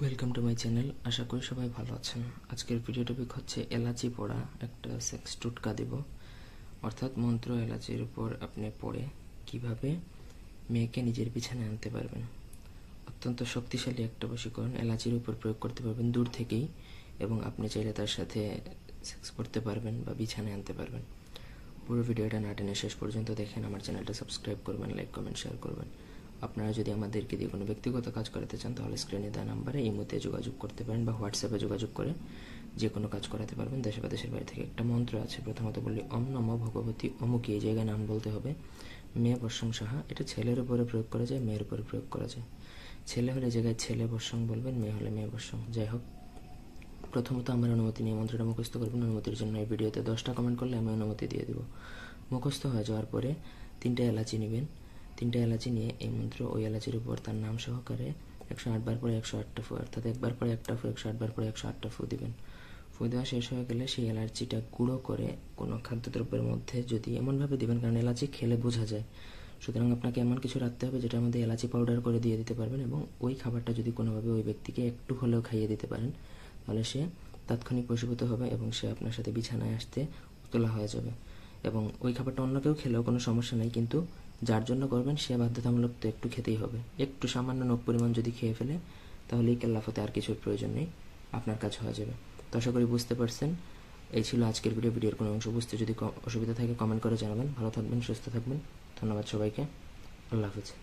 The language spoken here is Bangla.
ওয়েলকাম টু মাই চ্যানেল আশা করি সবাই ভালো আছেন আজকের ভিডিও টপিক হচ্ছে এলাচি পড়া একটা সেক্স টুটকা দিব অর্থাৎ মন্ত্র এলাচির উপর আপনি পড়ে কিভাবে মেয়েকে নিজের পিছনে আনতে পারবেন অত্যন্ত শক্তিশালী একটা বশীকরণ এলাচির উপর প্রয়োগ করতে পারবেন দূর থেকেই এবং আপনি চাইলে তার সাথে সেক্স করতে পারবেন বা বিছানায় আনতে পারবেন পুরো ভিডিওটা না টেনে শেষ পর্যন্ত দেখেন আমার চ্যানেলটা সাবস্ক্রাইব করবেন লাইক কমেন্ট শেয়ার করবেন আপনারা যদি আমাদেরকে দিয়ে কোনো ব্যক্তিগত কাজ করাতে চান তাহলে স্ক্রিনে দেওয়া নাম্বারে ইমোতে যোগাযোগ করতে পারেন বা হোয়াটসঅ্যাপে যোগাযোগ করে যে কোনো কাজ করাতে পারবেন দেশে বা দেশের বাইরে থেকে একটা মন্ত্র আছে প্রথমত বললি অম নম ভগবতী অমুকি এই জায়গায় নাম বলতে হবে মেয়ে সাহা এটা ছেলের উপরে প্রয়োগ করা যায় মেয়ের উপরে প্রয়োগ করা যায় ছেলে হলে জায়গায় ছেলে বর্ষং বলবেন মেয়ে হলে মেয়ে বর্ষং যাই হোক প্রথমত আমার অনুমতি নিয়ে মন্ত্রটা মুখস্থ করবেন অনুমতির জন্য এই ভিডিওতে দশটা কমেন্ট করলে আমি অনুমতি দিয়ে দেবো মুখস্থ হয়ে যাওয়ার পরে তিনটে এলাচি নেবেন তিনটা এলাচি নিয়ে এই মন্ত্র ওই এলাচির উপর তার নাম সহকারে একশো আটবার পরে একশো আটটা ফু অর্থাৎ একবার পরে একটা ফু একশো আটবার পরে একশো আটটা ফু দিবেন ফু দেওয়া শেষ হয়ে গেলে সেই এলাচিটা গুঁড়ো করে কোনো খাদ্যদ্রব্যের মধ্যে যদি এমনভাবে দিবেন কারণ এলাচি খেলে বোঝা যায় সুতরাং আপনাকে এমন কিছু রাখতে হবে যেটার মধ্যে এলাচি পাউডার করে দিয়ে দিতে পারবেন এবং ওই খাবারটা যদি কোনোভাবে ওই ব্যক্তিকে একটু হলেও খাইয়ে দিতে পারেন তাহলে সে তাৎক্ষণিক বশীভূত হবে এবং সে আপনার সাথে বিছানায় আসতে উতলা হয়ে যাবে এবং ওই খাবারটা অন্য কেউ খেলেও কোনো সমস্যা নেই কিন্তু যার জন্য করবেন সে বাধ্যতামূলক তো একটু খেতেই হবে একটু সামান্য নখ পরিমাণ যদি খেয়ে ফেলে তাহলে এই কেল্লাফতে আর কিছুর প্রয়োজন নেই আপনার কাছে হয়ে যাবে তো আশা করি বুঝতে পারছেন এই ছিল আজকের ভিডিও ভিডিওর কোনো অংশ বুঝতে যদি অসুবিধা থাকে কমেন্ট করে জানাবেন ভালো থাকবেন সুস্থ থাকবেন ধন্যবাদ সবাইকে আল্লাহ হাফিজ